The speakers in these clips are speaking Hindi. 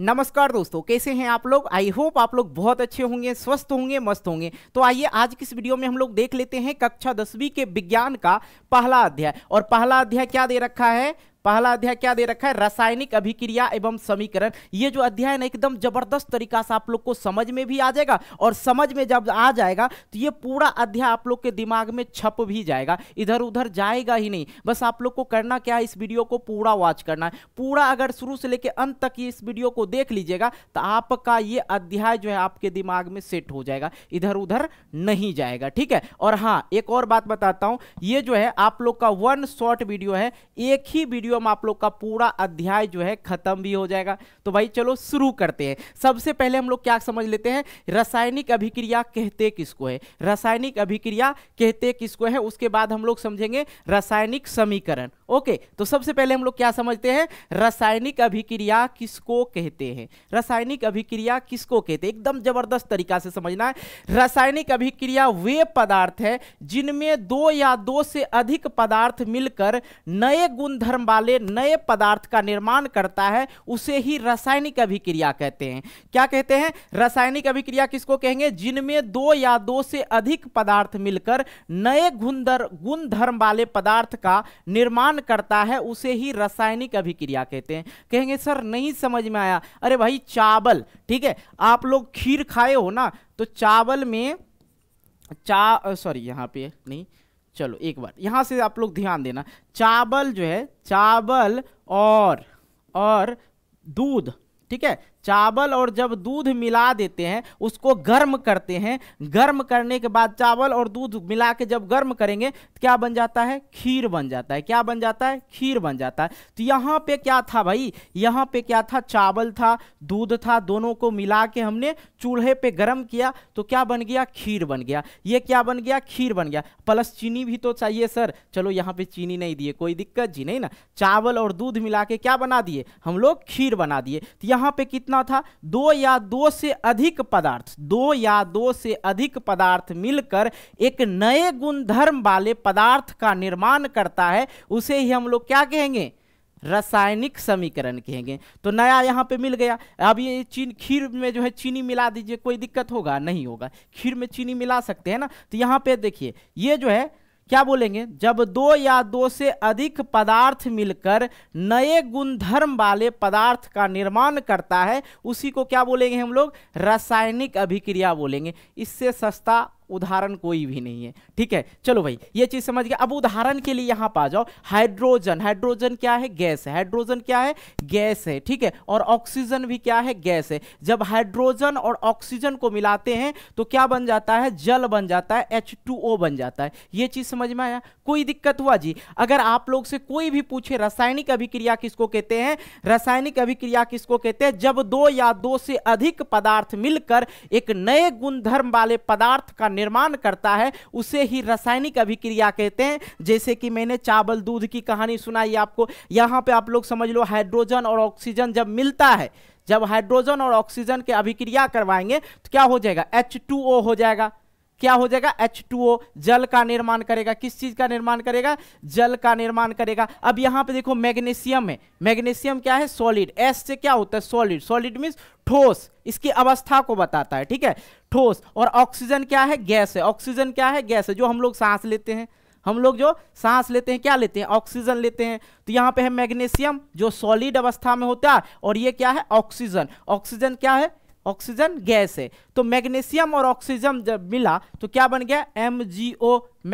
नमस्कार दोस्तों कैसे हैं आप लोग आई होप आप लोग बहुत अच्छे होंगे स्वस्थ होंगे मस्त होंगे तो आइए आज की इस वीडियो में हम लोग देख लेते हैं कक्षा दसवीं के विज्ञान का पहला अध्याय और पहला अध्याय क्या दे रखा है पहला अध्याय क्या दे रखा है रासायनिक अभिक्रिया एवं समीकरण ये जो अध्याय ना एकदम जबरदस्त तरीका से आप लोग को समझ में भी आ जाएगा और समझ में जब आ जाएगा तो ये पूरा अध्याय आप लोग के दिमाग में छप भी जाएगा इधर उधर जाएगा ही नहीं बस आप लोग को करना क्या है इस वीडियो को पूरा वॉच करना है पूरा अगर शुरू से लेकर अंत तक ये इस वीडियो को देख लीजिएगा तो आपका ये अध्याय जो है आपके दिमाग में सेट हो जाएगा इधर उधर नहीं जाएगा ठीक है और हाँ एक और बात बताता हूं ये जो है आप लोग का वन शॉर्ट वीडियो है एक ही वीडियो वीडियो में आप लोग का पूरा अध्याय जो है खत्म भी हो जाएगा तो भाई चलो शुरू करते हैं सबसे पहले हम लोग क्या समझ लेते हैं रासायनिक अभिक्रिया कहते किसको है रासायनिक अभिक्रिया कहते किसको है उसके बाद हम लोग समझेंगे रासायनिक समीकरण ओके तो सबसे पहले हम लोग क्या समझते हैं रासायनिक अभिक्रिया किसको कहते हैं रासायनिक अभिक्रिया किसको कहते हैं एकदम जबरदस्त तरीका से समझना है रासायनिक अभिक्रिया वे पदार्थ है जिनमें दो या दो से अधिक पदार्थ मिलकर नए गुणधर्म वाले वाले नए पदार्थ का निर्माण करता है उसे ही रासायनिक अभिक्रिया कहते हैं क्या कहते हैं रासायनिक अभिक्रिया किसको कहेंगे जिनमें दो या दो से अधिक पदार्थ मिलकर नए गुणधर गुणधर्म वाले पदार्थ का निर्माण करता है उसे ही रासायनिक अभिक्रिया कहते हैं कहेंगे सर नहीं समझ में आया अरे भाई चावल ठीक है आप लोग खीर खाए हो ना तो चावल में चा सॉरी यहाँ पे नहीं चलो एक बार यहाँ से आप लोग ध्यान देना चावल जो है चावल और और दूध ठीक है चावल और जब दूध मिला देते हैं उसको गर्म करते हैं गर्म करने के बाद चावल और दूध मिला के जब गर्म करेंगे तो क्या बन जाता है खीर बन जाता है क्या बन जाता है खीर बन जाता है तो यहाँ पे क्या था भाई यहाँ पे क्या था चावल था दूध था दोनों को मिला के हमने चूल्हे पे गर्म किया तो क्या बन गया खीर बन गया ये क्या बन गया खीर बन गया प्लस चीनी भी तो चाहिए सर चलो यहाँ पर चीनी नहीं दिए कोई दिक्कत जी नहीं ना चावल और दूध मिला के क्या बना दिए हम लोग खीर बना दिए तो यहाँ पे कितना कितना था दो या दो से अधिक पदार्थ दो या दो से अधिक पदार्थ मिलकर एक नए गुणधर्म वाले पदार्थ का निर्माण करता है उसे ही हम लोग क्या कहेंगे रासायनिक समीकरण कहेंगे तो नया यहाँ पे मिल गया अब ये चीन खीर में जो है चीनी मिला दीजिए कोई दिक्कत होगा नहीं होगा खीर में चीनी मिला सकते हैं ना तो यहाँ पे देखिए ये जो है क्या बोलेंगे जब दो या दो से अधिक पदार्थ मिलकर नए गुणधर्म वाले पदार्थ का निर्माण करता है उसी को क्या बोलेंगे हम लोग रासायनिक अभिक्रिया बोलेंगे इससे सस्ता उदाहरण कोई भी नहीं है ठीक है चलो भाई ये चीज समझ गया अब उदाहरण के लिए यहां पर आ जाओ हाइड्रोजन हाइड्रोजन क्या है गैस है हाइड्रोजन क्या है गैस है ठीक है और ऑक्सीजन भी क्या है गैस है जब हाइड्रोजन और ऑक्सीजन को मिलाते हैं तो क्या बन जाता है जल बन जाता है एच बन जाता है यह चीज समझ में आया कोई दिक्कत हुआ जी अगर आप लोग से कोई भी पूछे रासायनिक अभिक्रिया किसको कहते हैं रासायनिक अभिक्रिया किसको कहते हैं जब दो या दो से अधिक पदार्थ मिलकर एक नए गुणधर्म वाले पदार्थ का निर्माण करता है उसे ही रासायनिक अभिक्रिया कहते हैं जैसे कि मैंने चावल दूध की कहानी सुनाई आपको यहाँ पे आप लोग समझ लो हाइड्रोजन और ऑक्सीजन जब मिलता है जब हाइड्रोजन और ऑक्सीजन के अभिक्रिया करवाएंगे तो क्या हो जाएगा एच हो जाएगा क्या हो जाएगा H2O जल का निर्माण करेगा किस चीज का निर्माण करेगा जल का निर्माण करेगा अब यहां पे देखो मैग्नीशियम है मैग्नीशियम क्या है सॉलिड S से क्या होता है सॉलिड सॉलिड मीन ठोस इसकी अवस्था को बताता है ठीक है ठोस और ऑक्सीजन क्या है गैस है ऑक्सीजन क्या है गैस है जो हम लोग सांस लेते हैं हम लोग जो सांस लेते हैं क्या लेते हैं ऑक्सीजन लेते हैं तो यहाँ पे है मैग्नीशियम जो सॉलिड अवस्था में होता है और ये क्या है ऑक्सीजन ऑक्सीजन क्या है ऑक्सीजन गैस है तो मैग्नीशियम और ऑक्सीजन जब मिला तो क्या बन गया एम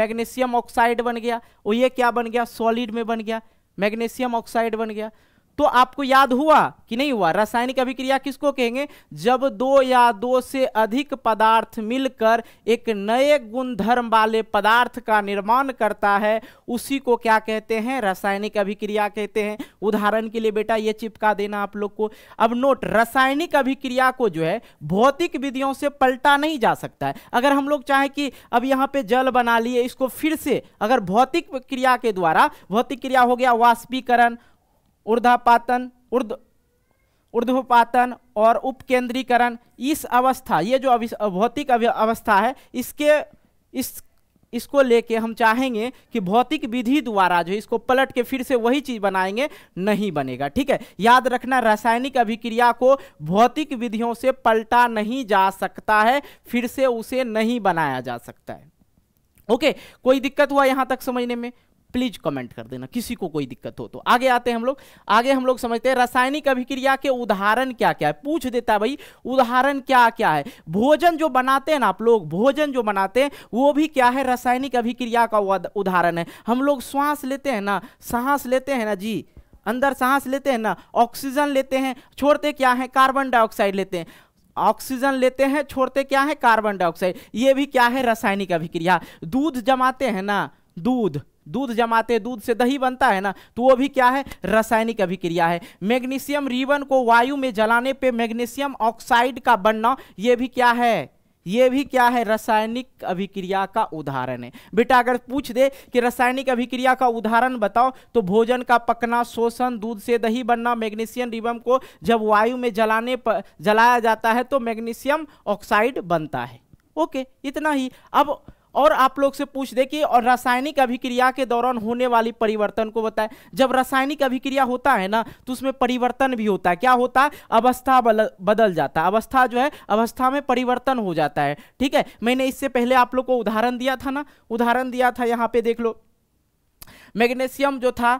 मैग्नीशियम ऑक्साइड बन गया और ये क्या बन गया सॉलिड में बन गया मैग्नीशियम ऑक्साइड बन गया तो आपको याद हुआ कि नहीं हुआ रासायनिक अभिक्रिया किसको कहेंगे जब दो या दो से अधिक पदार्थ मिलकर एक नए गुणधर्म वाले पदार्थ का निर्माण करता है उसी को क्या कहते हैं रासायनिक अभिक्रिया कहते हैं उदाहरण के लिए बेटा ये चिपका देना आप लोग को अब नोट रासायनिक अभिक्रिया को जो है भौतिक विधियों से पलटा नहीं जा सकता है अगर हम लोग चाहें कि अब यहाँ पे जल बना लिए इसको फिर से अगर भौतिक क्रिया के द्वारा भौतिक क्रिया हो गया वाष्पीकरण ऊर्धापातन ऊर्ध ऊर्ध्वपातन और उपकेंद्रीकरण इस अवस्था ये जो भौतिक अवस्था है इसके इस इसको लेके हम चाहेंगे कि भौतिक विधि द्वारा जो इसको पलट के फिर से वही चीज बनाएंगे नहीं बनेगा ठीक है याद रखना रासायनिक अभिक्रिया को भौतिक विधियों से पलटा नहीं जा सकता है फिर से उसे नहीं बनाया जा सकता है ओके कोई दिक्कत हुआ यहां तक समझने में प्लीज कमेंट कर देना किसी को कोई दिक्कत हो तो आगे आते हैं हम लोग आगे हम लोग समझते हैं रासायनिक अभिक्रिया के उदाहरण क्या क्या है पूछ देता है भाई उदाहरण क्या क्या है भोजन जो बनाते हैं ना आप लोग भोजन जो बनाते हैं वो भी क्या है रासायनिक अभिक्रिया का उदाहरण है हम लोग श्वास लेते हैं ना सांस लेते हैं ना जी अंदर सांस लेते हैं ना ऑक्सीजन लेते हैं छोड़ते क्या है कार्बन डाइऑक्साइड लेते हैं ऑक्सीजन लेते हैं छोड़ते क्या है कार्बन डाइऑक्साइड ये भी क्या है रासायनिक अभिक्रिया दूध जमाते हैं ना दूध दूध जमाते दूध से दही बनता है ना तो वो भी क्या है रासायनिक अभिक्रिया है मैग्नीशियम रिबन को वायु में जलाने पे मैग्नीशियम ऑक्साइड का बनना ये भी क्या है ये भी क्या है रासायनिक अभिक्रिया का उदाहरण है बेटा अगर पूछ दे कि रासायनिक अभिक्रिया का उदाहरण बताओ तो भोजन का पकना शोषण दूध से दही बनना मैग्नीशियम रिबम को जब वायु में जलाने पर जलाया जाता है तो मैग्नीशियम ऑक्साइड बनता है ओके इतना ही अब और आप लोग से पूछ दे कि और रासायनिक अभिक्रिया के दौरान होने वाली परिवर्तन को बताएं जब रासायनिक अभिक्रिया होता है ना तो उसमें परिवर्तन भी होता है क्या होता है अवस्था बदल जाता है अवस्था जो है अवस्था में परिवर्तन हो जाता है ठीक है मैंने इससे पहले आप लोग को उदाहरण दिया था ना उदाहरण दिया था यहाँ पे देख लो मैग्नेशियम जो था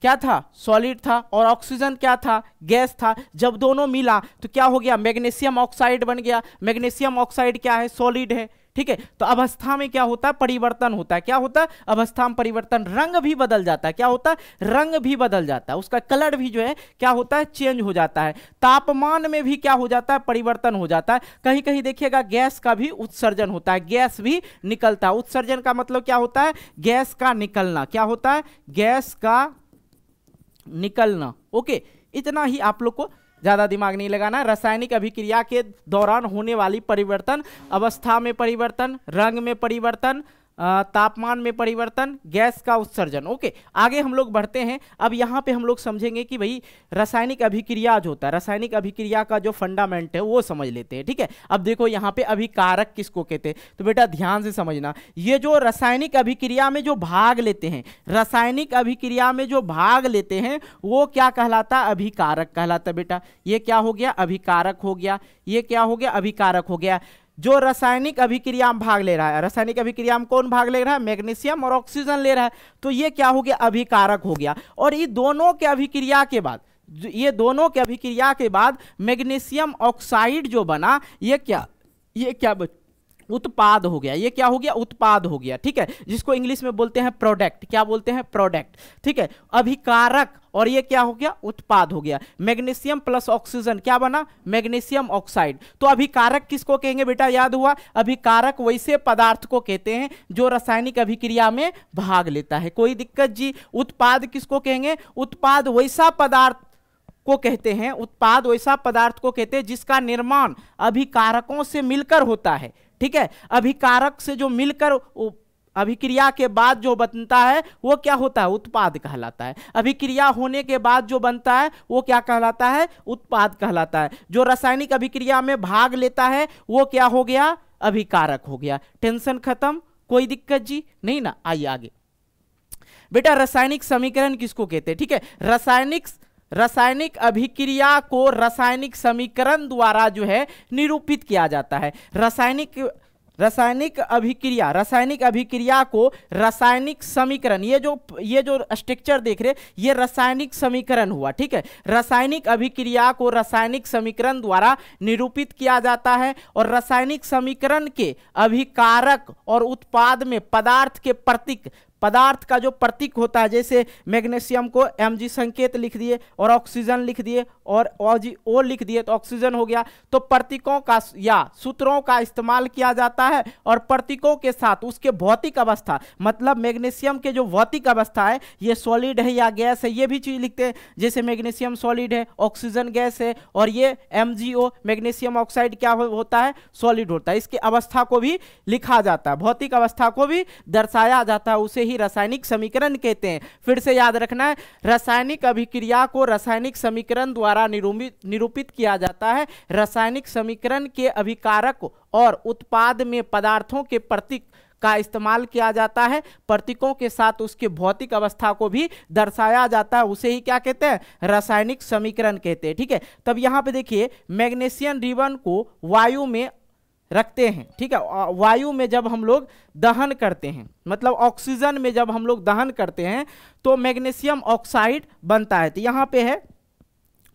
क्या था सॉलिड था और ऑक्सीजन क्या था गैस था जब दोनों मिला तो क्या हो गया मैग्नेशियम ऑक्साइड बन गया मैग्नेशियम ऑक्साइड क्या है सॉलिड है ठीक है तो अवस्था में क्या होता है परिवर्तन होता है क्या होता है अवस्था में परिवर्तन रंग भी बदल जाता है क्या होता है रंग भी बदल जाता है उसका कलर भी जो है क्या होता है चेंज हो जाता है तापमान में भी क्या हो जाता है परिवर्तन हो जाता है कहीं कहीं देखिएगा गैस का भी उत्सर्जन होता है गैस भी निकलता है उत्सर्जन का मतलब क्या होता है गैस का निकलना क्या होता है गैस का निकलना ओके इतना ही आप लोग को ज़्यादा दिमाग नहीं लगाना रासायनिक अभिक्रिया के दौरान होने वाली परिवर्तन अवस्था में परिवर्तन रंग में परिवर्तन तापमान में परिवर्तन गैस का उत्सर्जन ओके आगे हम लोग बढ़ते हैं अब यहाँ पे हम लोग समझेंगे कि भाई रासायनिक अभिक्रिया जो होता है रासायनिक अभिक्रिया का जो फंडामेंट है वो समझ लेते हैं ठीक है अब देखो यहाँ पे अभिकारक किसको कहते हैं तो बेटा ध्यान से समझना ये जो रासायनिक अभिक्रिया में जो भाग लेते हैं रासायनिक अभिक्रिया में जो भाग लेते हैं वो क्या कहलाता अभिकारक कहलाता बेटा ये क्या हो गया अभिकारक हो गया ये क्या हो गया अभिकारक हो गया जो रासायनिक अभिक्रिया में भाग ले रहा है रासायनिक अभिक्रिया में कौन भाग ले रहा है मैग्नीशियम और ऑक्सीजन ले रहा है तो ये क्या हो गया अभिकारक हो गया और ये दोनों के अभिक्रिया के बाद ये दोनों के अभिक्रिया के बाद मैग्नीशियम ऑक्साइड जो बना ये क्या ये क्या बच उत्पाद हो गया ये क्या हो गया उत्पाद हो गया ठीक है जिसको इंग्लिश में बोलते हैं प्रोडक्ट क्या बोलते हैं प्रोडक्ट ठीक है अभिकारक और ये क्या हो गया उत्पाद हो गया मैग्नीशियम प्लस ऑक्सीजन क्या बना मैग्नीशियम ऑक्साइड तो अभिकारक किसको कहेंगे बेटा याद हुआ अभिकारक वैसे पदार्थ को कहते हैं जो रासायनिक अभिक्रिया में भाग लेता है कोई दिक्कत जी उत्पाद किसको कहेंगे उत्पाद वैसा पदार्थ को कहते हैं उत्पाद वैसा पदार्थ को कहते हैं जिसका निर्माण अभिकारकों से मिलकर होता है ठीक है अभिकारक से जो मिलकर अभिक्रिया के बाद जो बनता है वो क्या होता है उत्पाद कहलाता है अभिक्रिया होने के बाद जो बनता है वो क्या कहलाता है उत्पाद कहलाता है जो रासायनिक अभिक्रिया में भाग लेता है वो क्या हो गया अभिकारक हो गया टेंशन खत्म कोई दिक्कत जी नहीं ना आइए आगे बेटा रासायनिक समीकरण किसको कहते हैं ठीक है रासायनिक रासायनिक अभिक्रिया को रासायनिक समीकरण द्वारा जो है निरूपित किया जाता है रासायनिक रासायनिक अभिक्रिया रासायनिक अभिक्रिया को रासायनिक समीकरण ये जो ये जो स्ट्रक्चर देख रहे ये रासायनिक समीकरण हुआ ठीक है रासायनिक अभिक्रिया को रासायनिक समीकरण द्वारा निरूपित किया जाता है और रासायनिक समीकरण के अभिकारक और उत्पाद में पदार्थ के प्रतीक पदार्थ का जो प्रतीक होता है जैसे मैग्नेशियम को एम संकेत लिख दिए और ऑक्सीजन लिख दिए और ओ लिख दिए तो ऑक्सीजन हो गया तो प्रतीकों का या सूत्रों का इस्तेमाल किया जाता है और प्रतीकों के साथ उसके भौतिक अवस्था मतलब मैग्नेशियम के जो भौतिक अवस्था है ये सॉलिड है या गैस है ये भी चीज़ लिखते हैं जैसे मैग्नेशियम सॉलिड है ऑक्सीजन गैस है और ये एम मैग्नेशियम ऑक्साइड क्या हो, होता है सॉलिड होता है इसकी अवस्था को भी लिखा जाता है भौतिक अवस्था को भी दर्शाया जाता है उसे ही ही रासायनिक समीकरण कहते हैं फिर से याद रखना है रासायनिक अभिक्रिया को रासायनिक समीकरण द्वारा निरूपित किया जाता है रासायनिक समीकरण के अभिकारक और उत्पाद में पदार्थों के प्रतीक का इस्तेमाल किया जाता है प्रतीकों के साथ उसके भौतिक अवस्था को भी दर्शाया जाता है उसे ही क्या कहते हैं रासायनिक समीकरण कहते हैं ठीक है तब यहाँ पे देखिए मैग्नेशियन रिबन को वायु में रखते हैं ठीक है वायु में जब हम लोग दहन करते हैं मतलब ऑक्सीजन में जब हम लोग दहन करते हैं तो मैग्नीशियम ऑक्साइड बनता है तो यहाँ पे है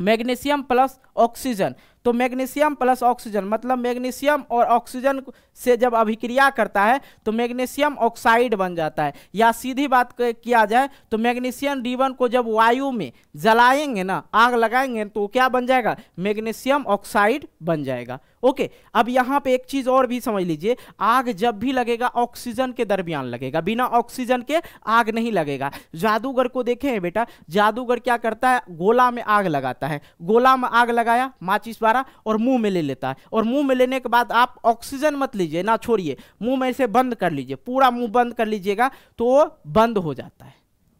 मैग्नीशियम प्लस ऑक्सीजन तो मैग्नीशियम प्लस ऑक्सीजन मतलब मैग्नीशियम और ऑक्सीजन से जब अभिक्रिया करता है तो मैग्नीशियम ऑक्साइड बन जाता है या सीधी बात किया जाए तो मैग्नीशियम रिबन को जब वायु में जलाएंगे ना आग लगाएंगे तो क्या बन जाएगा मैग्नीशियम ऑक्साइड बन जाएगा ओके अब यहाँ पे एक चीज और भी समझ लीजिए आग जब भी लगेगा ऑक्सीजन के दरमियान लगेगा बिना ऑक्सीजन के आग नहीं लगेगा जादूगर को देखे बेटा जादूगर क्या करता है गोला में आग लगाता है गोला में आग लगाया माचिस बारह सारा और मुंह में ले लेता है और मुंह में लेने के बाद आप ऑक्सीजन मत लीजिए ना छोड़िए मुंह में इसे बंद कर लीजिए पूरा मुंह बंद कर लीजिएगा तो वो बंद हो जाता है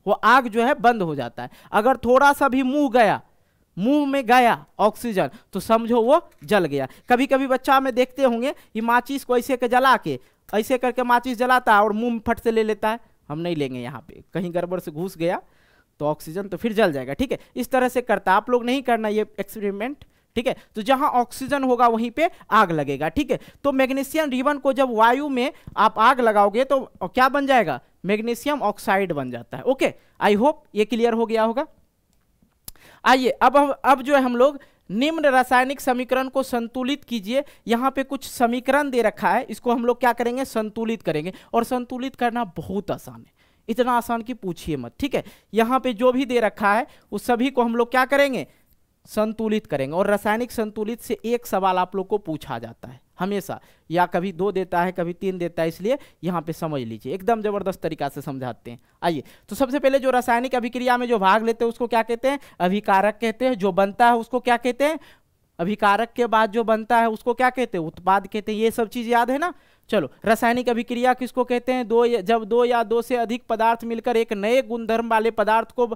वो आग जो है बंद हो जाता है अगर थोड़ा सा भी मुंह गया मुंह में गया ऑक्सीजन तो समझो वो जल गया कभी कभी बच्चा में देखते होंगे कि माचिस को ऐसे के जला के ऐसे करके माचिस जलाता है और मुंह फट से ले लेता है हम नहीं लेंगे यहाँ पे कहीं गड़बड़ से घुस गया तो ऑक्सीजन तो फिर जल जाएगा ठीक है इस तरह से करता आप लोग नहीं करना ये एक्सपेरिमेंट ठीक है तो जहां ऑक्सीजन होगा वहीं पे आग लगेगा ठीक है तो मैग्नीशियम रिबन को जब वायु में आप आग लगाओगे तो क्या बन जाएगा मैग्नीशियम ऑक्साइड बन जाता है ओके आई होप ये क्लियर हो गया होगा आइए अब अब जो है हम लोग निम्न रासायनिक समीकरण को संतुलित कीजिए यहाँ पे कुछ समीकरण दे रखा है इसको हम लोग क्या करेंगे संतुलित करेंगे और संतुलित करना बहुत आसान है इतना आसान कि पूछिए मत ठीक है यहाँ पे जो भी दे रखा है उस सभी को हम लोग क्या करेंगे संतुलित करेंगे और रासायनिक संतुलित से एक सवाल आप लोग को पूछा जाता है हमेशा या कभी दो देता है कभी तीन देता है इसलिए यहाँ पे समझ लीजिए एकदम जबरदस्त तरीका से समझाते हैं आइए तो सबसे पहले जो रासायनिक अभिक्रिया में जो भाग लेते हैं उसको क्या कहते हैं अभिकारक कहते हैं जो बनता है उसको क्या कहते हैं अभिकारक के बाद जो बनता है उसको क्या कहते हैं उत्पाद कहते हैं ये सब चीज़ याद है ना चलो रासायनिक अभिक्रिया किसको कहते हैं दो जब दो या दो से अधिक पदार्थ मिलकर एक नए गुणधर्म वाले पदार्थ को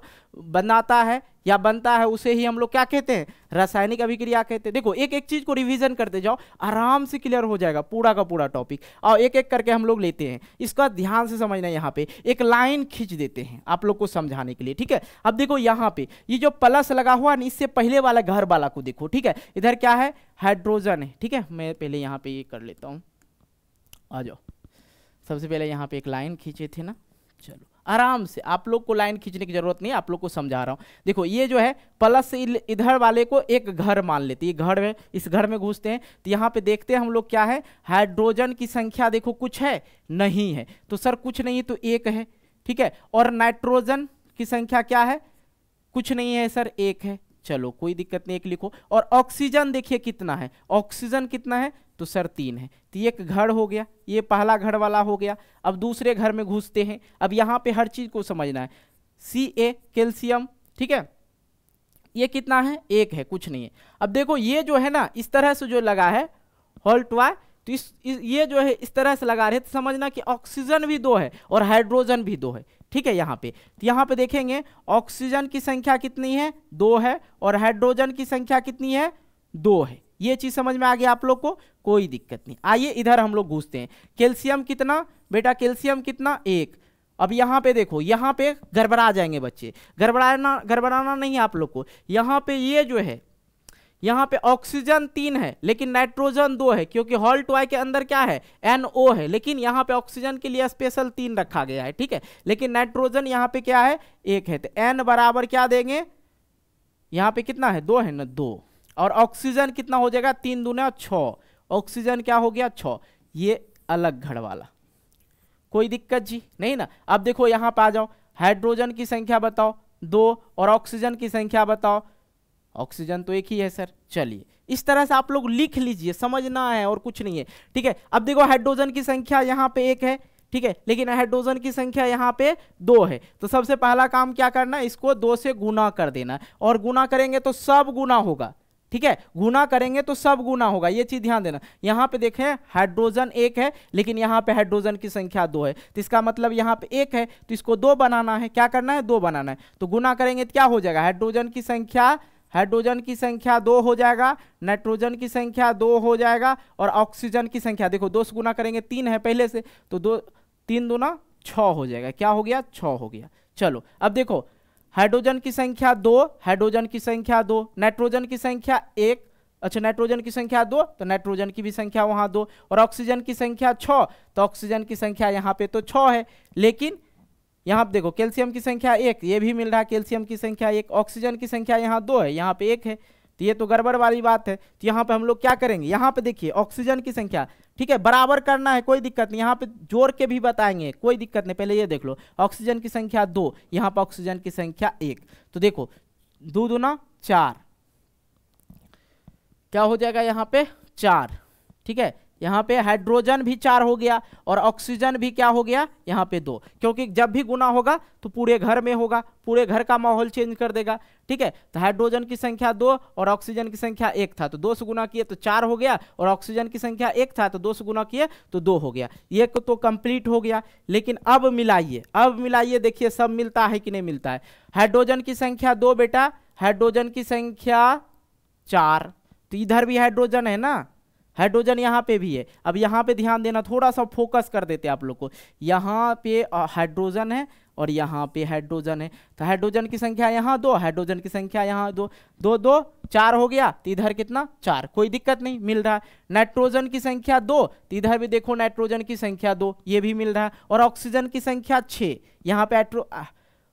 बनाता है या बनता है उसे ही हम लोग क्या कहते हैं रासायनिक अभिक्रिया कहते हैं देखो एक एक चीज को रिवीजन करते जाओ आराम से क्लियर हो जाएगा पूरा का पूरा टॉपिक और एक एक करके हम लोग लेते हैं इसका ध्यान से समझना यहाँ पे एक लाइन खींच देते हैं आप लोग को समझाने के लिए ठीक है अब देखो यहाँ पे ये जो प्लस लगा हुआ ना इससे पहले वाला घर वाला को देखो ठीक है इधर क्या है हाइड्रोजन है ठीक है मैं पहले यहाँ पे ये कर लेता हूँ आ जाओ सबसे पहले यहाँ पे एक लाइन खींचे थे ना चलो आराम से आप लोग को लाइन खींचने की जरूरत नहीं आप लोग को समझा रहा हूँ देखो ये जो है प्लस इधर वाले को एक घर मान लेते हैं घर में इस घर में घुसते हैं तो यहाँ पे देखते हैं हम लोग क्या है हाइड्रोजन की संख्या देखो कुछ है नहीं है तो सर कुछ नहीं है तो एक है ठीक है और नाइट्रोजन की संख्या क्या है कुछ नहीं है सर एक है चलो कोई दिक्कत नहीं एक लिखो और ऑक्सीजन देखिए कितना है ऑक्सीजन कितना है तो सर तीन है तो एक घर हो गया ये पहला घर वाला हो गया अब दूसरे घर में घुसते हैं अब यहाँ पे हर चीज़ को समझना है सी ए कैल्शियम ठीक है ये कितना है एक है कुछ नहीं है अब देखो ये जो है ना इस तरह से जो लगा है वाई तो इस ये जो है इस तरह से लगा रहे तो समझना कि ऑक्सीजन भी दो है और हाइड्रोजन भी दो है ठीक है यहाँ पे तो यहाँ पे देखेंगे ऑक्सीजन की संख्या कितनी है दो है और हाइड्रोजन की संख्या कितनी है दो है ये चीज समझ में आ गया आप लोग को कोई दिक्कत नहीं आइए इधर हम लोग घुसते हैं कैल्शियम कितना बेटा कैल्शियम कितना एक अब यहाँ पे देखो यहाँ पे गड़बड़ा जाएंगे बच्चे गड़बड़ाना गड़बड़ाना नहीं आप लोग को यहाँ पे ये जो है यहाँ पे ऑक्सीजन तीन है लेकिन नाइट्रोजन दो है क्योंकि हॉल टॉय के अंदर क्या है एनओ है लेकिन यहाँ पे ऑक्सीजन के लिए स्पेशल तीन रखा गया है ठीक है लेकिन नाइट्रोजन यहाँ पे क्या है एक है तो एन बराबर क्या देंगे यहाँ पे कितना है दो है ना दो और ऑक्सीजन कितना हो जाएगा तीन दूना छ ऑक्सीजन क्या हो गया छ ये अलग घर वाला कोई दिक्कत जी नहीं ना अब देखो यहाँ पे आ जाओ हाइड्रोजन की संख्या बताओ दो और ऑक्सीजन की संख्या बताओ ऑक्सीजन तो एक ही है सर चलिए इस तरह से आप लोग लिख लीजिए समझना है और कुछ नहीं है ठीक है अब देखो हाइड्रोजन की संख्या यहाँ पे एक है ठीक है लेकिन हाइड्रोजन की संख्या यहाँ पे दो है तो सबसे पहला काम क्या करना है इसको दो से गुना कर देना और गुना करेंगे तो सब गुना होगा ठीक है गुना करेंगे तो सब गुना होगा ये चीज ध्यान देना यहाँ पे देखें हाइड्रोजन एक है लेकिन यहाँ पे हाइड्रोजन की संख्या दो है तो इसका मतलब यहाँ पे एक है तो इसको दो बनाना है क्या करना है दो बनाना है तो गुना करेंगे तो क्या हो जाएगा हाइड्रोजन की संख्या हाइड्रोजन की संख्या दो हो जाएगा नाइट्रोजन की संख्या दो हो जाएगा और ऑक्सीजन की संख्या देखो दो से गुना करेंगे तीन है पहले से तो दो तीन दूना छः हो जाएगा क्या हो गया छ हो गया चलो अब देखो हाइड्रोजन की संख्या दो हाइड्रोजन की संख्या दो नाइट्रोजन की संख्या एक अच्छा नाइट्रोजन की संख्या दो तो नाइट्रोजन की भी संख्या वहाँ दो और ऑक्सीजन की संख्या छः तो ऑक्सीजन की संख्या यहाँ पे तो छः है लेकिन यहाँ पे देखो कैल्शियम की संख्या एक ये भी मिल रहा है कैल्शियम की संख्या एक ऑक्सीजन की संख्या यहाँ दो है यहाँ पे एक है तो ये तो गड़बड़ वाली बात है तो यहाँ पे हम लोग क्या करेंगे यहाँ पे देखिए ऑक्सीजन की संख्या ठीक है बराबर करना है कोई दिक्कत नहीं यहाँ पे जोड़ के भी बताएंगे कोई दिक्कत नहीं पहले ये देख लो ऑक्सीजन की संख्या दो यहाँ पे ऑक्सीजन की संख्या एक तो देखो दो दूना चार क्या हो जाएगा यहाँ पे चार ठीक है यहाँ पे हाइड्रोजन भी चार हो गया और ऑक्सीजन भी क्या हो गया यहाँ पे दो क्योंकि जब भी गुना होगा तो पूरे घर में होगा पूरे घर का माहौल चेंज कर देगा ठीक है तो हाइड्रोजन की संख्या दो और ऑक्सीजन की संख्या एक था तो दो से गुना किए तो चार हो गया और ऑक्सीजन की संख्या एक था तो दो से गुना किए तो दो हो गया ये तो कंप्लीट हो गया लेकिन अब मिलाइए अब मिलाइए देखिए सब मिलता है कि नहीं मिलता है हाइड्रोजन की संख्या दो बेटा हाइड्रोजन की संख्या चार तो इधर भी हाइड्रोजन है ना हाइड्रोजन यहाँ पे भी है अब यहाँ पे ध्यान देना थोड़ा सा फोकस कर देते आप लोग को यहाँ पे हाइड्रोजन है और यहाँ पे हाइड्रोजन है तो हाइड्रोजन की संख्या यहाँ दो हाइड्रोजन की संख्या यहाँ दो दो दो चार हो गया तो इधर कितना चार कोई दिक्कत नहीं मिल रहा है नाइट्रोजन की संख्या दो तो इधर भी देखो नाइट्रोजन की संख्या दो ये भी मिल रहा है और ऑक्सीजन की संख्या छः यहाँ पे एट्रो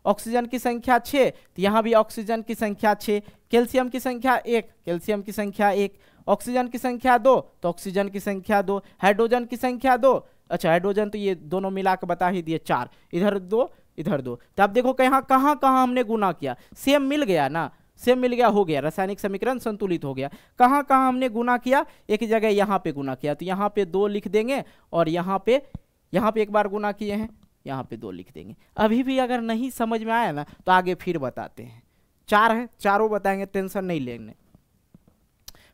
ऑक्सीजन की संख्या छः तो यहाँ भी ऑक्सीजन की संख्या छः कैल्शियम की संख्या एक कैल्शियम की संख्या एक ऑक्सीजन की संख्या दो तो ऑक्सीजन की संख्या दो हाइड्रोजन की संख्या दो अच्छा हाइड्रोजन तो ये दोनों मिला के बता ही दिए चार इधर दो इधर दो तो आप देखो कि यहाँ कहाँ कहाँ हमने गुना किया सेम मिल गया ना सेम मिल गया हो गया रासायनिक समीकरण संतुलित हो गया कहाँ कहाँ हमने गुना किया एक जगह यहाँ पे गुना किया तो यहाँ पे दो लिख देंगे और यहाँ पे यहाँ पे एक बार गुना किए हैं यहाँ पे दो लिख देंगे अभी भी अगर नहीं समझ में आया ना तो आगे फिर बताते हैं चार हैं चारों बताएंगे टेंशन नहीं लेंगे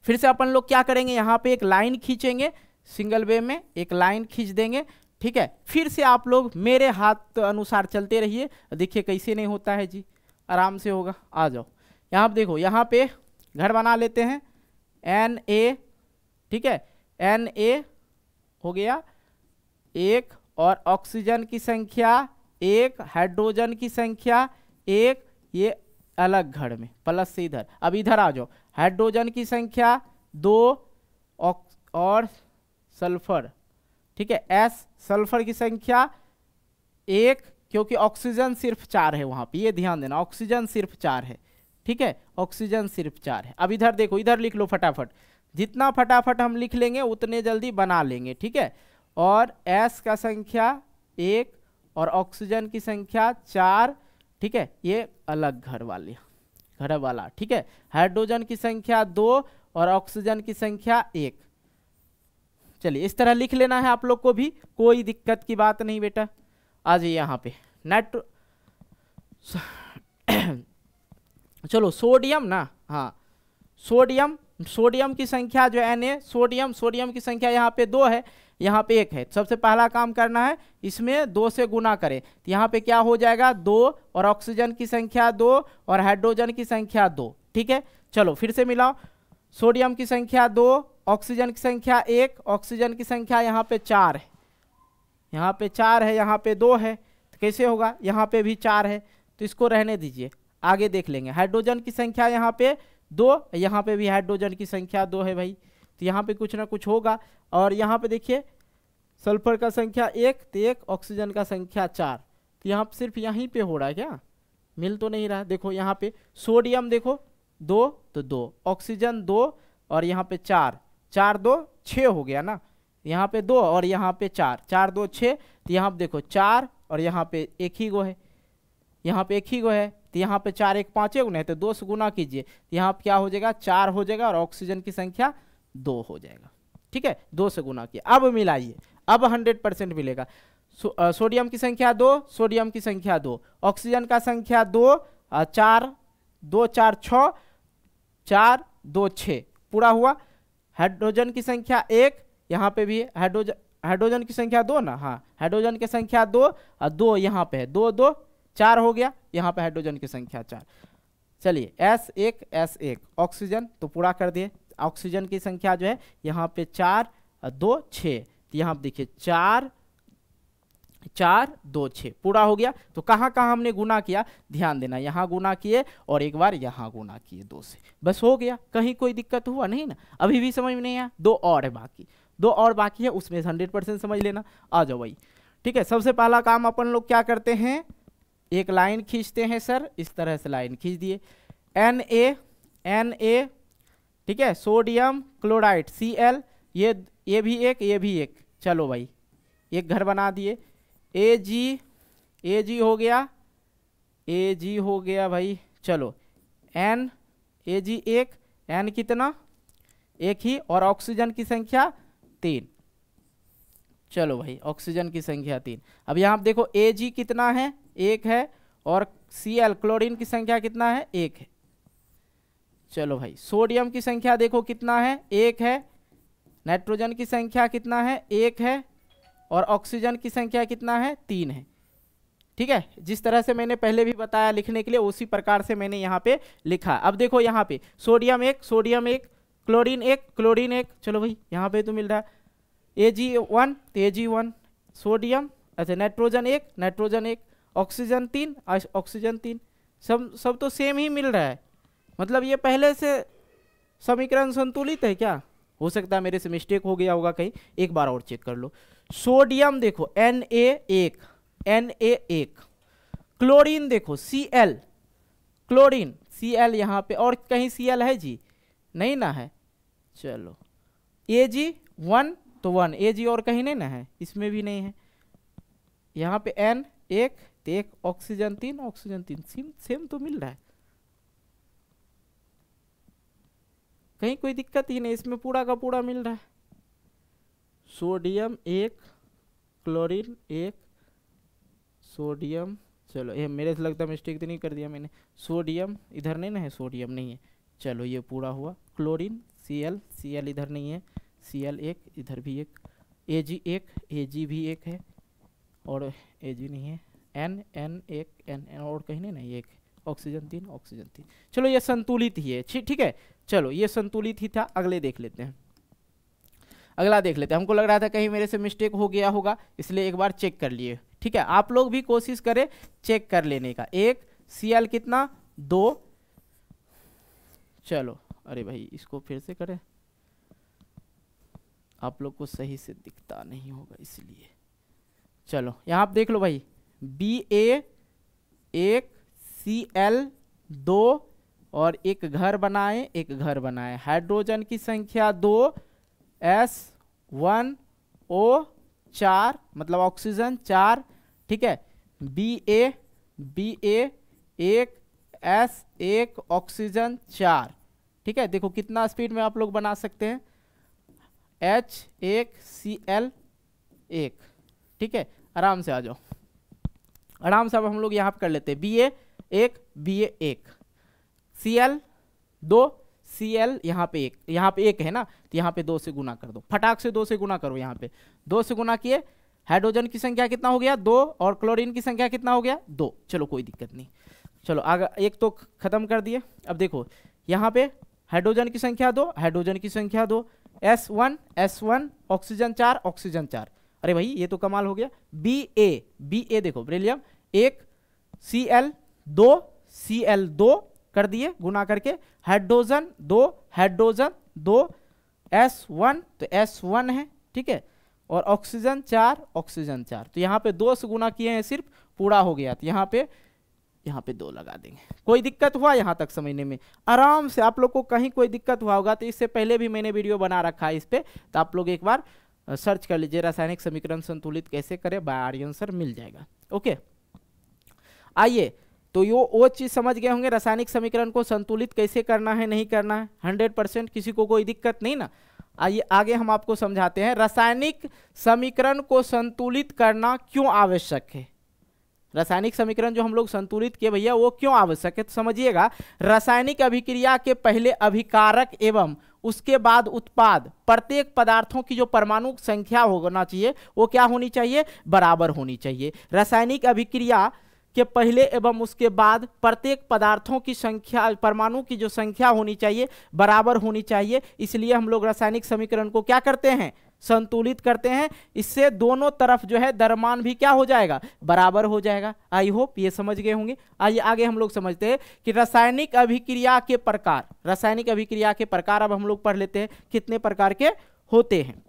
फिर से अपन लोग क्या करेंगे यहाँ पे एक लाइन खींचेंगे सिंगल वे में एक लाइन खींच देंगे ठीक है फिर से आप लोग मेरे हाथ अनुसार चलते रहिए देखिए कैसे नहीं होता है जी आराम से होगा आ जाओ यहाँ पर देखो यहाँ पे घर बना लेते हैं एन ए ठीक है एन ए हो गया एक और ऑक्सीजन की संख्या एक हाइड्रोजन की संख्या एक ये अलग घर में प्लस से इधर अब इधर आ जाओ हाइड्रोजन की संख्या दो और सल्फर ठीक है एस सल्फर की संख्या एक क्योंकि ऑक्सीजन सिर्फ चार है वहां पे ये ध्यान देना ऑक्सीजन सिर्फ चार है ठीक है ऑक्सीजन सिर्फ चार है अब इधर देखो इधर लिख लो फटाफट जितना फटाफट हम लिख लेंगे उतने जल्दी बना लेंगे ठीक है और एस का संख्या एक और ऑक्सीजन की संख्या चार ठीक है ये अलग घर वाले घर वाला ठीक है हाइड्रोजन की संख्या दो और ऑक्सीजन की संख्या एक चलिए इस तरह लिख लेना है आप लोग को भी कोई दिक्कत की बात नहीं बेटा आ जाइए यहाँ पे नाइट्रो चलो सोडियम ना हाँ सोडियम सोडियम की संख्या जो एन ए सोडियम सोडियम की संख्या यहाँ पे दो है यहाँ पे एक है सबसे पहला काम करना है इसमें दो से गुना करें तो यहाँ पे क्या हो जाएगा दो और ऑक्सीजन की संख्या दो और हाइड्रोजन की संख्या दो ठीक है चलो फिर से मिलाओ सोडियम की संख्या दो ऑक्सीजन की संख्या एक ऑक्सीजन की संख्या यहाँ पे चार है यहाँ पे चार है यहाँ पे दो है तो कैसे होगा यहाँ पे भी चार है तो इसको रहने दीजिए आगे देख लेंगे हाइड्रोजन की संख्या यहाँ पे दो यहाँ पे भी हाइड्रोजन की संख्या दो है भाई तो यहाँ पे कुछ ना कुछ होगा और यहाँ पे देखिए सल्फर का संख्या एक तो एक ऑक्सीजन का संख्या चार तो यहाँ सिर्फ यहीं पे हो रहा है क्या मिल तो नहीं रहा देखो यहाँ पे सोडियम देखो दो तो दो ऑक्सीजन दो और यहाँ पे चार चार दो छः हो गया ना यहाँ पे दो और यहाँ पे चार चार दो छः तो यहाँ पे देखो चार और यहाँ पे एक ही गो है यहाँ पे एक ही गो है तो यहाँ पे चार एक पाँचे गुना है तो दो से गुना कीजिए यहाँ पे क्या हो जाएगा चार हो जाएगा और ऑक्सीजन की संख्या दो हो जाएगा ठीक है दो से गुना किया अब मिलाइए अब हंड्रेड परसेंट मिलेगा सो, सोडियम की संख्या दो सोडियम की संख्या दो ऑक्सीजन का संख्या दो चार दो चार छ चार दो छ पूरा हुआ हाइड्रोजन की संख्या एक यहाँ पे भी हाइड्रोजन हाइड्रोजन की संख्या दो ना हाँ हाइड्रोजन की संख्या दो और दो यहाँ पे है दो दो चार हो गया यहाँ पे हाइड्रोजन की संख्या चार चलिए एस एक एस एक ऑक्सीजन तो पूरा कर दिए ऑक्सीजन की संख्या जो है यहाँ पे चार दो छः तो यहाँ पे देखिए चार चार दो छः पूरा हो गया तो कहाँ कहाँ हमने गुना किया ध्यान देना यहाँ गुना किए और एक बार यहाँ गुना किए दो से बस हो गया कहीं कोई दिक्कत हुआ नहीं ना अभी भी समझ में नहीं आया दो और है बाकी दो और बाकी है उसमें हंड्रेड परसेंट समझ लेना आ जाओ भाई ठीक है सबसे पहला काम अपन लोग क्या करते हैं एक लाइन खींचते हैं सर इस तरह से लाइन खींच दिए एन ए एन ए ठीक है सोडियम क्लोराइड सी एल ये ये भी एक ये भी एक चलो भाई एक घर बना दिए ए जी ए जी हो गया ए जी हो गया भाई चलो एन ए जी एक एन कितना एक ही और ऑक्सीजन की संख्या तीन चलो भाई ऑक्सीजन की संख्या तीन अब यहाँ देखो ए जी कितना है एक है और सी एल क्लोरिन की संख्या कितना है एक है चलो भाई सोडियम की संख्या देखो कितना है एक है नाइट्रोजन की संख्या कितना है एक है और ऑक्सीजन की संख्या कितना है तीन है ठीक है जिस तरह से मैंने पहले भी बताया लिखने के लिए उसी प्रकार से मैंने यहाँ पे लिखा अब देखो यहाँ पे सोडियम एक सोडियम एक क्लोरीन एक क्लोरीन एक चलो भाई यहाँ पे तो मिल रहा है A G one A G one sodium अच्छा नाइट्रोजन एक नाइट्रोजन एक ऑक्सीजन तीन ऑक्सीजन तीन सब सब तो सेम ही मिल रहा है मतलब ये पहले से समीकरण संतुलित है क्या हो सकता है मेरे से मिस्टेक हो गया होगा कहीं एक बार और चेक कर लो सोडियम देखो एन ए एक एन ए एक क्लोरीन देखो C L chlorine C L यहाँ पे और कहीं सी एल है जी नहीं ना है चलो ए जी वन तो वन ए जी और कहीं नहीं ना है इसमें भी नहीं है यहाँ पे एन एक तो एक ऑक्सीजन तीन ऑक्सीजन तीन सेम सेम तो मिल रहा है कहीं कोई दिक्कत ही नहीं इसमें पूरा का पूरा मिल रहा है सोडियम एक क्लोरीन एक सोडियम चलो ये मेरे से लगता है मिस्टेक तो नहीं कर दिया मैंने सोडियम इधर नहीं ना है सोडियम नहीं है चलो ये पूरा हुआ chlorine C L C L इधर नहीं है सी एल एक इधर भी एक ए जी एक ए जी भी एक है और ए जी नहीं है एन एन एक एन एन और कहीं नहीं ना एक ऑक्सीजन तीन ऑक्सीजन तीन चलो ये संतुलित ही है ठीक है चलो ये संतुलित ही था अगले देख लेते हैं अगला देख लेते हैं हमको लग रहा था कहीं मेरे से मिस्टेक हो गया होगा इसलिए एक बार चेक कर लिए ठीक है आप लोग भी कोशिश करें चेक कर लेने का एक एल कितना दो चलो अरे भाई इसको फिर से करें आप लोग को सही से दिखता नहीं होगा इसलिए चलो यहाँ आप देख लो भाई बी ए एक सी एल दो और एक घर बनाए एक घर बनाए हाइड्रोजन की संख्या दो एस वन ओ चार मतलब ऑक्सीजन चार ठीक है बी ए बी ए एक एस एक ऑक्सीजन चार ठीक है देखो कितना स्पीड में आप लोग बना सकते हैं एच एक सी एल एक ठीक है आराम से आ जाओ आराम से अब हम लोग यहाँ पर कर लेते हैं बी ए एक बी ए एक सी एल दो सी एल यहाँ पे एक यहाँ पे एक है ना तो यहाँ पे दो से गुना कर दो फटाक से दो से गुना करो यहाँ पे दो से गुना किए हाइड्रोजन की संख्या कितना हो गया दो और क्लोरीन की संख्या कितना हो गया दो चलो कोई दिक्कत नहीं चलो आगे एक तो खत्म कर दिए अब देखो यहाँ पे हाइड्रोजन की संख्या दो हाइड्रोजन की संख्या दो S one S one oxygen चार ऑक्सीजन चार अरे भाई ये तो कमाल हो गया बी ए बी ए देखो ब्रिलियम एक सी एल दो सी एल दो कर दिए गुना करके हाइड्रोजन दो हाइड्रोजन दो एस वन तो एस वन है ठीक है और ऑक्सीजन चार ऑक्सीजन चार तो यहाँ पे दो से गुना किए हैं सिर्फ पूरा हो गया तो यहाँ पे यहाँ पे दो लगा देंगे कोई दिक्कत हुआ यहाँ तक समझने में आराम से आप लोग को कहीं कोई दिक्कत हुआ होगा तो इससे पहले भी मैंने वीडियो बना रखा है इस पर तो आप लोग एक बार सर्च कर लीजिए रासायनिक समीकरण संतुलित कैसे करें बाय आर्यन सर मिल जाएगा ओके आइए तो यो वो चीज़ समझ गए होंगे रासायनिक समीकरण को संतुलित कैसे करना है नहीं करना है हंड्रेड परसेंट किसी को कोई दिक्कत नहीं ना आइए आगे हम आपको समझाते हैं रासायनिक समीकरण को संतुलित करना क्यों आवश्यक है रासायनिक समीकरण जो हम लोग संतुलित किए भैया वो क्यों आवश्यक है तो समझिएगा रासायनिक अभिक्रिया के पहले अभिकारक एवं उसके बाद उत्पाद प्रत्येक पदार्थों की जो परमाणु संख्या होना चाहिए वो क्या होनी चाहिए बराबर होनी चाहिए रासायनिक अभिक्रिया के पहले एवं उसके बाद प्रत्येक पदार्थों की संख्या परमाणु की जो संख्या होनी चाहिए बराबर होनी चाहिए इसलिए हम लोग रासायनिक समीकरण को क्या करते हैं संतुलित करते हैं इससे दोनों तरफ जो है दरमान भी क्या हो जाएगा बराबर हो जाएगा आई होप ये समझ गए होंगे आइए आगे हम लोग समझते हैं कि रासायनिक अभिक्रिया के प्रकार रासायनिक अभिक्रिया के प्रकार अब हम लोग पढ़ लेते हैं कितने प्रकार के होते हैं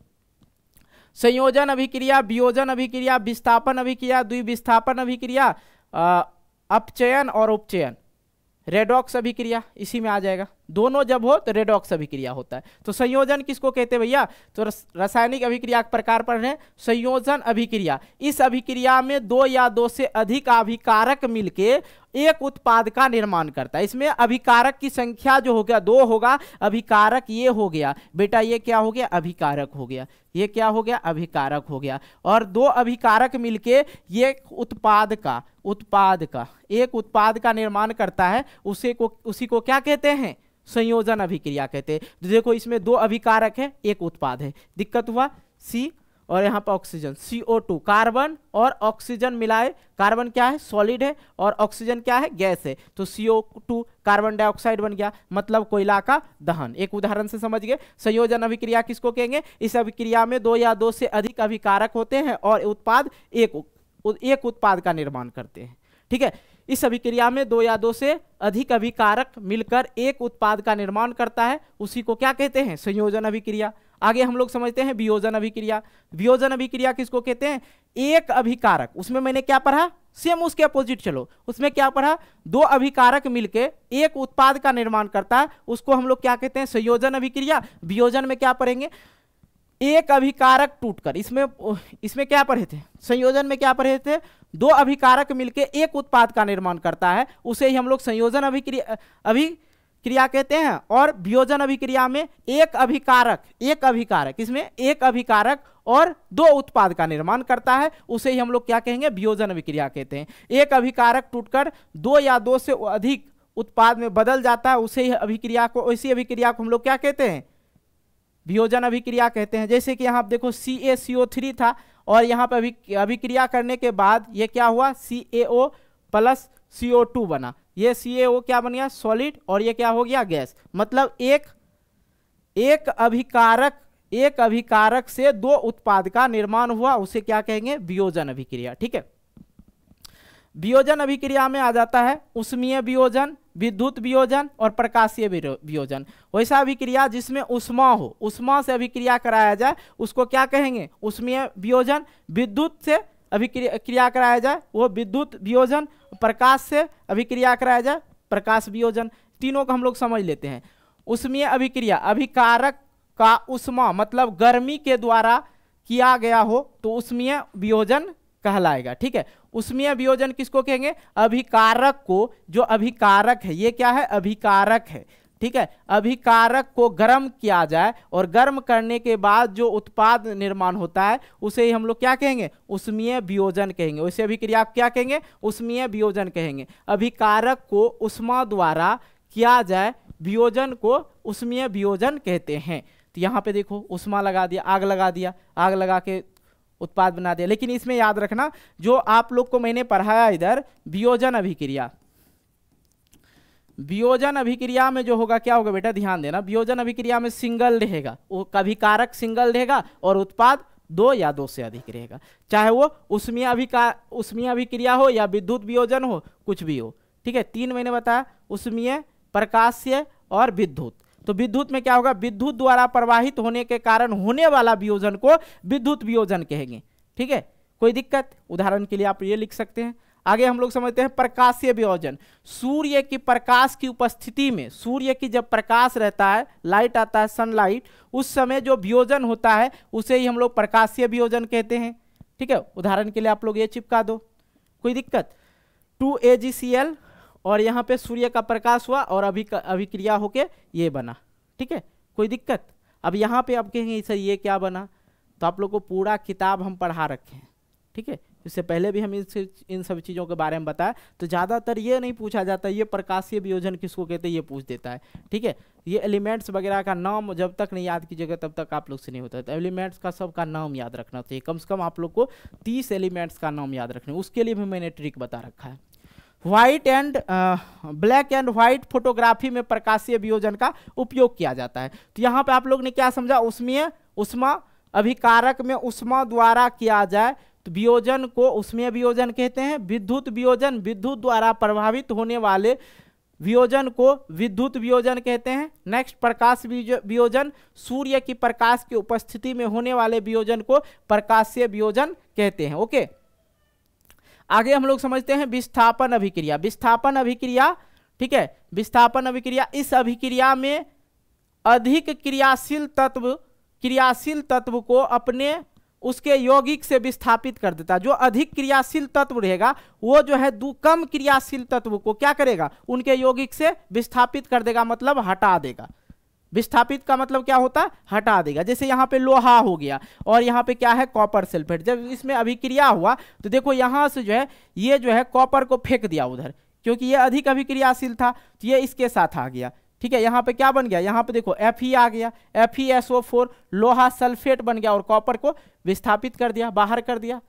संयोजन अभिक्रिया वियोजन अभिक्रिया विस्थापन अभिक्रिया द्विविस्थापन अभिक्रिया अपचयन और उपचयन रेडॉक्स अभिक्रिया इसी में आ जाएगा दोनों जब हो तो रेडॉक्स अभिक्रिया होता है तो संयोजन किसको कहते हैं भैया तो रासायनिक अभिक्रिया के प्रकार पढ़ रहे हैं संयोजन अभिक्रिया इस अभिक्रिया में दो या दो से अधिक अभिकारक मिलके एक उत्पाद का निर्माण करता है इसमें अभिकारक की संख्या जो हो गया दो होगा अभिकारक ये हो गया बेटा ये क्या हो गया अभिकारक हो गया ये क्या हो गया अभिकारक हो गया और दो अभिकारक मिलके ये उत्पाद का उत्पाद का एक उत्पाद का निर्माण करता है उसे को उसी को क्या कहते हैं संयोजन अभिक्रिया कहते हैं तो देखो इसमें दो अभिकारक है एक उत्पाद है दिक्कत हुआ सी और यहाँ पर ऑक्सीजन CO2 कार्बन और ऑक्सीजन मिलाए कार्बन क्या है सॉलिड है और ऑक्सीजन क्या है गैस है तो CO2 कार्बन डाइऑक्साइड बन गया मतलब कोयला का दहन एक उदाहरण से समझ गए संयोजन अभिक्रिया किसको कहेंगे इस अभिक्रिया में दो या दो से अधिक अभिकारक होते हैं और उत्पाद एक एक उत्पाद का निर्माण करते हैं ठीक है इस अभिक्रिया में दो या दो से अधिक अभिकारक मिलकर एक उत्पाद का निर्माण करता है उसी को क्या कहते हैं संयोजन अभिक्रिया आगे हम लोग समझते हैं वियोजन अभिक्रिया वियोजन अभिक्रिया किसको कहते हैं एक अभिकारक उसमें मैंने क्या पढ़ा सेम उसके अपोजिट चलो उसमें क्या पढ़ा दो अभिकारक मिलके एक उत्पाद का निर्माण करता है उसको हम लोग क्या कहते हैं संयोजन अभिक्रिया वियोजन में क्या पढ़ेंगे एक अभिकारक टूटकर इसमें इसमें क्या पढ़े थे संयोजन में क्या पढ़े थे दो अभिकारक मिलकर एक उत्पाद का निर्माण करता है उसे ही हम लोग संयोजन अभिक्रिया अभिक्रिया कहते हैं और वियोजन अभिक्रिया में एक अभिकारक एक अभिकारक इसमें एक अभिकारक और दो उत्पाद का निर्माण करता है उसे ही हम लोग क्या कहेंगे वियोजन अभिक्रिया कहते हैं एक अभिकारक टूटकर दो या दो से अधिक उत्पाद में बदल जाता है उसे ही अभिक्रिया को ऐसी अभिक्रिया को हम लोग क्या कहते हैं वियोजन अभिक्रिया कहते हैं जैसे कि यहाँ आप देखो सी ए सी ओ थ्री था और यहाँ पर अभिक्रिया करने के बाद ये क्या हुआ सी ए ओ प्लस सी ओ टू बना ये सी ए ओ क्या बन गया सॉलिड और ये क्या हो गया गैस मतलब एक एक अभिकारक एक अभिकारक से दो उत्पाद का निर्माण हुआ उसे क्या कहेंगे वियोजन अभिक्रिया ठीक है वियोजन अभिक्रिया में आ जाता है उष्मीय वियोजन विद्युत वियोजन और प्रकाशीय वियोजन वैसा अभिक्रिया जिसमें उष्मा हो उष्मा से अभिक्रिया कराया जाए उसको क्या कहेंगे उष्मीय वियोजन विद्युत से अभिक्रिया कराया जाए वो विद्युत वियोजन प्रकाश से अभिक्रिया कराया जाए प्रकाश वियोजन तीनों को हम लोग समझ लेते हैं उष्मीय अभिक्रिया अभिकारक का उष्मा मतलब गर्मी के द्वारा किया गया हो तो उष्मीय वियोजन कहलाएगा ठीक है उसमें अभियोजन किसको कहेंगे अभिकारक को जो अभिकारक है ये क्या है अभिकारक है ठीक है अभिकारक को गर्म किया जाए और गर्म करने के बाद जो उत्पाद निर्माण होता है उसे ही हम लोग क्या कहेंगे उष्मीय वियोजन कहेंगे उसे अभिक्रिया आप क्या कहेंगे उष्मीय वियोजन कहेंगे अभिकारक को उष्मा द्वारा किया जाए वियोजन को उष्मीय वियोजन कहते हैं तो यहाँ पे देखो उष्मा लगा दिया आग लगा दिया आग लगा के उत्पाद बना दिया लेकिन इसमें याद रखना जो आप लोग को मैंने पढ़ाया इधर वियोजन अभिक्रिया वियोजन अभिक्रिया में जो होगा क्या होगा बेटा ध्यान देना वियोजन अभिक्रिया में सिंगल रहेगा वो कभी कारक सिंगल रहेगा और उत्पाद दो या दो से अधिक रहेगा चाहे वो उष्मीय अभिकार उष्मीय अभिक्रिया हो या विद्युत वियोजन हो कुछ भी हो ठीक है तीन मैंने बताया उष्मीय प्रकाश्य और विद्युत तो विद्युत में क्या होगा विद्युत द्वारा प्रवाहित होने के कारण होने वाला वियोजन को विद्युत वियोजन कहेंगे ठीक है कोई दिक्कत उदाहरण के लिए आप ये लिख सकते हैं आगे हम लोग समझते हैं प्रकाशीय वियोजन सूर्य की प्रकाश की उपस्थिति में सूर्य की जब प्रकाश रहता है लाइट आता है सनलाइट उस समय जो वियोजन होता है उसे ही हम लोग प्रकाशीय वियोजन कहते हैं ठीक है उदाहरण के लिए आप लोग ये चिपका दो कोई दिक्कत to A ji C L और यहाँ पे सूर्य का प्रकाश हुआ और अभी अभिक्रिया होके ये बना ठीक है कोई दिक्कत अब यहाँ पे आप कहेंगे सर ये क्या बना तो आप लोग को पूरा किताब हम पढ़ा रखे हैं ठीक है इससे पहले भी हम इन इन सब चीज़ों के बारे में बताया तो ज़्यादातर ये नहीं पूछा जाता ये प्रकाशीय वियोजन किसको कहते हैं ये पूछ देता है ठीक है ये एलिमेंट्स वगैरह का नाम जब तक नहीं याद कीजिएगा तब तक आप लोग से नहीं होता तो एलिमेंट्स का सबका नाम याद रखना चाहिए कम से कम आप लोग को तीस एलिमेंट्स का नाम याद रखना उसके लिए भी मैंने ट्रिक बता रखा है white and black and white photography में प्रकाशीय वियोजन का उपयोग किया जाता है तो यहाँ पे आप लोग ने क्या समझा उसमें उष्मा अभिकारक में उष्मा द्वारा किया जाए तो वियोजन को उष्मीय वियोजन कहते हैं विद्युत वियोजन विद्युत द्वारा प्रभावित होने वाले वियोजन को विद्युत वियोजन कहते हैं नेक्स्ट प्रकाश वियोजन सूर्य की प्रकाश की उपस्थिति में होने वाले वियोजन को प्रकाशीय वियोजन कहते हैं ओके आगे हम लोग समझते हैं विस्थापन अभिक्रिया विस्थापन अभिक्रिया ठीक है विस्थापन अभिक्रिया इस अभिक्रिया में अधिक क्रियाशील तत्व क्रियाशील तत्व को अपने उसके यौगिक से विस्थापित कर देता जो अधिक क्रियाशील तत्व रहेगा वो जो है दो कम क्रियाशील तत्व को क्या करेगा उनके यौगिक से विस्थापित कर देगा मतलब हटा देगा विस्थापित का मतलब क्या होता है हटा देगा जैसे यहाँ पे लोहा हो गया और यहाँ पे क्या है कॉपर सल्फेट जब इसमें अभिक्रिया हुआ तो देखो यहाँ से जो है ये जो है कॉपर को फेंक दिया उधर क्योंकि ये अधिक अभिक्रियाशील था तो ये इसके साथ आ गया ठीक है यहाँ पे क्या बन गया यहाँ पे देखो एफ ही आ गया एफ ही एस ओ फोर लोहा सल्फेट बन गया और कॉपर को विस्थापित कर दिया बाहर कर दिया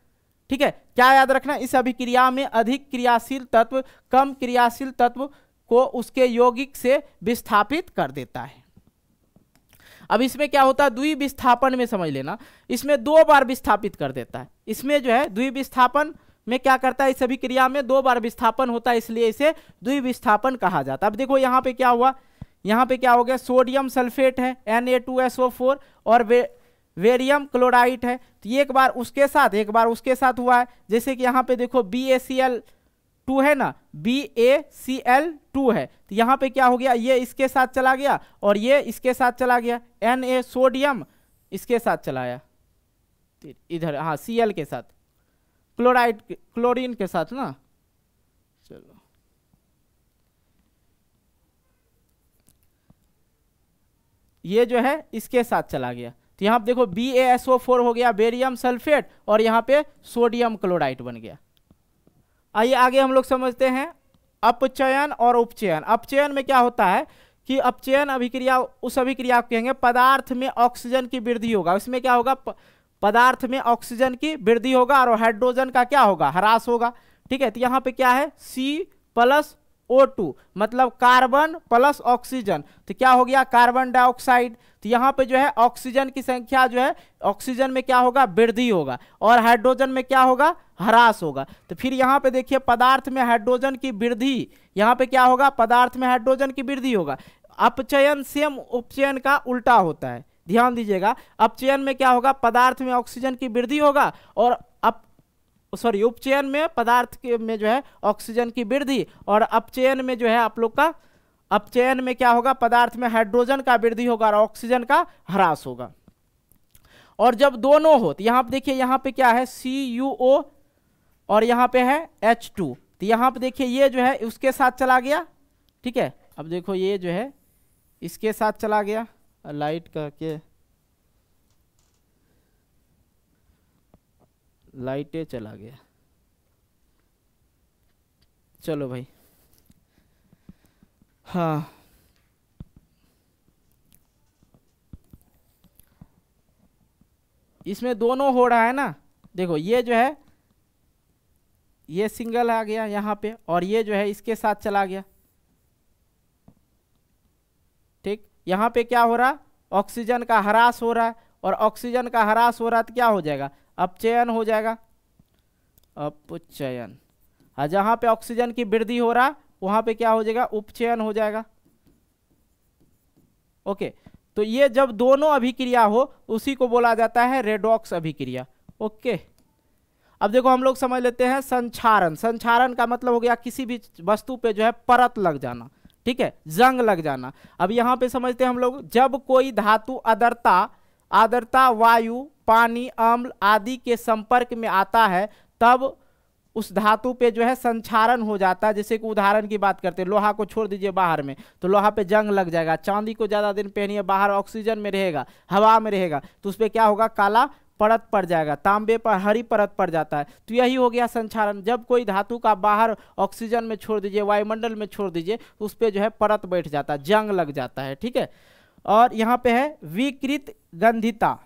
ठीक है क्या याद रखना इस अभिक्रिया में अधिक क्रियाशील तत्व कम क्रियाशील तत्व को उसके यौगिक से विस्थापित कर देता है अब इसमें क्या होता है द्वि विस्थापन में समझ लेना इसमें दो बार विस्थापित कर देता है इसमें जो है द्वि विस्थापन में क्या करता है इस सभी क्रिया में दो बार विस्थापन होता है इसलिए इसे द्वि विस्थापन कहा जाता है अब देखो यहाँ पे क्या हुआ यहाँ पे क्या हो गया सोडियम सल्फेट है Na2SO4 और वे, वेरियम क्लोराइड है तो ये एक बार उसके साथ एक बार उसके साथ हुआ है जैसे कि यहाँ पे देखो BaCl टू है ना B A C L two है तो यहाँ पे क्या हो गया ये इसके साथ चला गया और ये इसके साथ चला गया एन ए सोडियम इसके साथ चलाया इधर हाँ सी एल के साथ क्लोराइड क्लोरीन के साथ ना चलो ये जो है इसके साथ चला गया तो यहाँ पे देखो B A S O four हो गया बेरियम सल्फेट और यहाँ पे सोडियम क्लोराइड बन गया आइए आगे हम लोग समझते हैं अपचयन और उपचयन अपचयन में क्या होता है कि अपचयन अभिक्रिया उस अभिक्रिया को कहेंगे पदार्थ में ऑक्सीजन की वृद्धि होगा इसमें क्या होगा पदार्थ में ऑक्सीजन की वृद्धि होगा और हाइड्रोजन का क्या होगा ह्रास होगा ठीक है तो यहाँ पे क्या है सी प्लस O2 मतलब कार्बन प्लस ऑक्सीजन तो क्या हो गया कार्बन डाइऑक्साइड तो यहाँ पे जो है ऑक्सीजन की संख्या जो है ऑक्सीजन में क्या होगा वृद्धि होगा और हाइड्रोजन में क्या होगा ह्रास होगा तो फिर यहाँ पे देखिए पदार्थ में हाइड्रोजन की वृद्धि यहाँ पे क्या होगा पदार्थ में हाइड्रोजन की वृद्धि होगा अपचयन सेम उपचयन का उल्टा होता है ध्यान दीजिएगा अपचयन में क्या होगा पदार्थ में ऑक्सीजन की वृद्धि होगा और अप सॉरी उपचयन में पदार्थ के में जो है ऑक्सीजन की वृद्धि और अपचयन में जो है आप लोग का अपचयन में क्या होगा पदार्थ में हाइड्रोजन का वृद्धि होगा और ऑक्सीजन का ह्रास होगा और जब दोनों हो तो यहां पर देखिए यहाँ पे क्या है सी यू ओ और यहाँ पे है एच टू तो यहां पर देखिए ये जो है उसके साथ चला गया ठीक है अब देखो ये जो है इसके साथ चला गया लाइट का के लाइटें चला गया चलो भाई हाँ इसमें दोनों हो रहा है ना देखो ये जो है ये सिंगल आ गया यहाँ पे और ये जो है इसके साथ चला गया ठीक यहाँ पे क्या हो रहा ऑक्सीजन का ह्रास हो रहा है और ऑक्सीजन का ह्रास हो रहा तो क्या हो जाएगा अपचयन हो जाएगा अपचयन हाँ जहाँ पे ऑक्सीजन की वृद्धि हो रहा वहाँ पे क्या हो जाएगा उपचयन हो जाएगा ओके तो ये जब दोनों अभिक्रिया हो उसी को बोला जाता है रेडॉक्स अभिक्रिया ओके अब देखो हम लोग समझ लेते हैं संचारण संचारण का मतलब हो गया किसी भी वस्तु पे जो है परत लग जाना ठीक है जंग लग जाना अब यहाँ पे समझते हैं हम लोग जब कोई धातु अदरता आदरता वायु पानी अम्ल आदि के संपर्क में आता है तब उस धातु पे जो है संचारण हो जाता है जैसे कि उदाहरण की बात करते हैं लोहा को छोड़ दीजिए बाहर में तो लोहा पे जंग लग जाएगा चांदी को ज़्यादा दिन पहनिए बाहर ऑक्सीजन में रहेगा हवा में रहेगा तो उस पर क्या होगा काला परत पड़ जाएगा तांबे पर हरी परत पड़ जाता है तो यही हो गया संचारण जब कोई धातु का बाहर ऑक्सीजन में छोड़ दीजिए वायुमंडल में छोड़ दीजिए तो उस पर जो है परत बैठ जाता है जंग लग जाता है ठीक है और यहाँ पे है विकृत गंधिता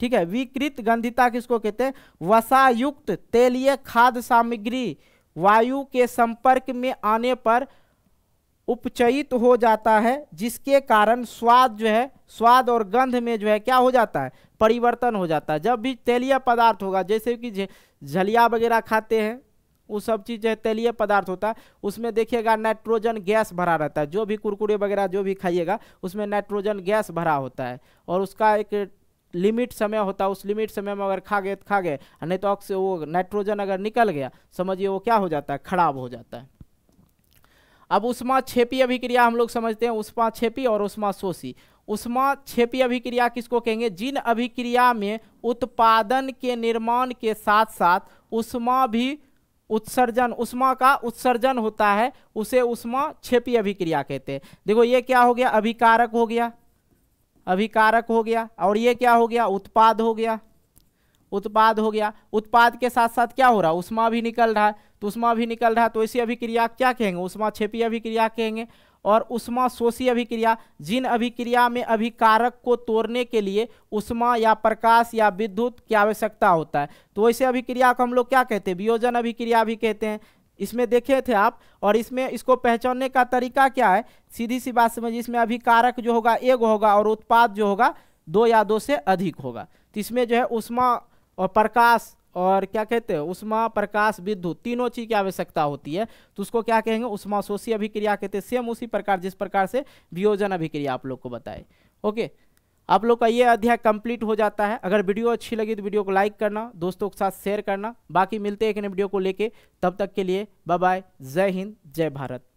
ठीक है विकृत गंधिता किसको कहते हैं वसायुक्त तेलीय खाद्य सामग्री वायु के संपर्क में आने पर उपचयित हो जाता है जिसके कारण स्वाद जो है स्वाद और गंध में जो है क्या हो जाता है परिवर्तन हो जाता है जब भी तेलीय पदार्थ होगा जैसे कि झलिया वगैरह खाते हैं वो सब चीज़ जो है तेलीय पदार्थ होता है उसमें देखिएगा नाइट्रोजन गैस भरा रहता है जो भी कुरकुरे वगैरह जो भी खाइएगा उसमें नाइट्रोजन गैस भरा होता है और उसका एक लिमिट समय होता है उस लिमिट समय में अगर खा गए तो खा गए नहीं तो ऑक्सी वो नाइट्रोजन अगर निकल गया समझिए वो क्या हो जाता है खराब हो जाता है अब उष्मा छेपी अभिक्रिया हम लोग समझते हैं उष्मा छेपी और उष्मा शोषी उष्मा छेपी अभिक्रिया किसको कहेंगे जिन अभिक्रिया में उत्पादन के निर्माण के साथ साथ उष्मा भी उत्सर्जन उष्मा का उत्सर्जन होता है उसे उष्मा क्षेपी अभिक्रिया कहते हैं देखो ये क्या हो गया अभिकारक हो गया अभिकारक हो गया और ये क्या हो गया उत्पाद हो गया उत्पाद हो गया उत्पाद के साथ साथ क्या हो रहा है उष्मा भी निकल रहा है तो उष्मा भी निकल रहा है तो इसी अभिक्रिया क्या कहेंगे उष्मा क्षेपी अभिक्रिया कहेंगे और उष्मा शोषी अभिक्रिया जिन अभिक्रिया में अभिकारक को तोड़ने के लिए उष्मा या प्रकाश या विद्युत की आवश्यकता होता है तो वैसे अभिक्रिया को हम लोग क्या कहते हैं वियोजन अभिक्रिया भी कहते हैं इसमें देखे थे आप और इसमें इसको पहचानने का तरीका क्या है सीधी सी बात समझिए इसमें अभिकारक जो होगा एक होगा और उत्पाद जो होगा दो या दो से अधिक होगा तो इसमें जो है उष्मा और प्रकाश और क्या कहते हैं उष्मा प्रकाश विद्युत तीनों चीज की आवश्यकता होती है तो उसको क्या कहेंगे उष्मा शोषी अभिक्रिया कहते हैं सेम उसी प्रकार जिस प्रकार से वियोजन अभिक्रिया आप लोग को बताए ओके आप लोग का ये अध्याय कंप्लीट हो जाता है अगर वीडियो अच्छी लगी तो वीडियो को लाइक करना दोस्तों के साथ शेयर करना बाकी मिलते हैं एक नए वीडियो को लेके तब तक के लिए बाय बाय जय हिंद जय भारत